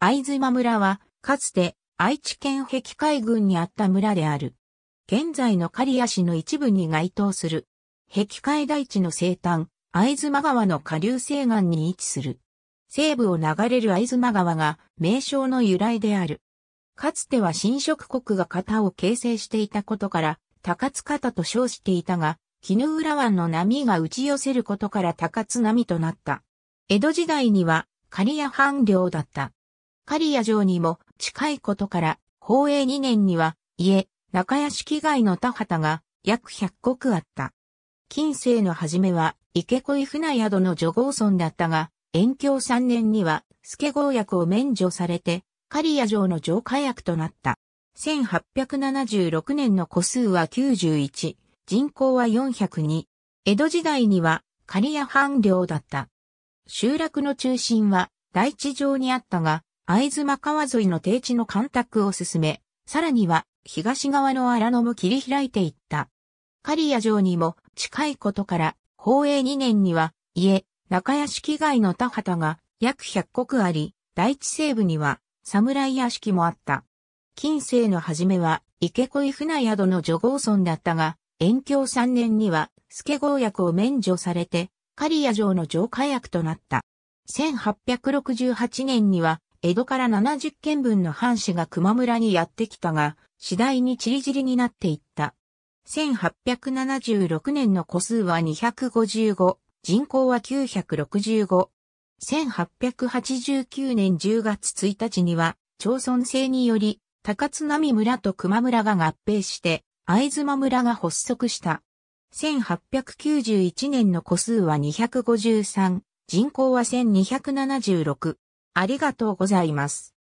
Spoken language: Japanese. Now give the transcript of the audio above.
藍島村は、かつて愛知県碧海郡にあった村である。現在の刈谷市の一部に該当する。碧海大地の西端、藍島川の下流西岸に位置する。西部を流れる藍島川が名称の由来である。かつては侵食国が型を形成していたことから、高津型と称していたが、絹浦湾の波が打ち寄せることから高津波となった。江戸時代には、刈谷藩領だった。刈谷城にも近いことから、宝永2年には、家、中屋敷外の田畑が約100石あった。近世の初めは、池恋船宿の女豪村だったが、延長3年には、助豪役を免除されて、刈谷城の城下役となった。1876年の個数は91、人口は402。江戸時代には、刈谷藩領だった。集落の中心は、大地上にあったが、会津間川沿いの低地の干拓を進め、さらには東側の荒野も切り開いていった。狩谷城にも近いことから、宝永2年には家、中屋敷街の田畑が約100石あり、大地西部には侍屋敷もあった。近世の初めは池恋船宿の女豪村だったが、延享3年には助豪役を免除されて、狩谷城の城下役となった。1868年には江戸から70県分の藩士が熊村にやってきたが、次第に散り散りになっていった。1876年の個数は255、人口は965。1889年10月1日には、町村制により、高津波村と熊村が合併して、藍津間村が発足した。1891年の個数は253、人口は1276。ありがとうございます。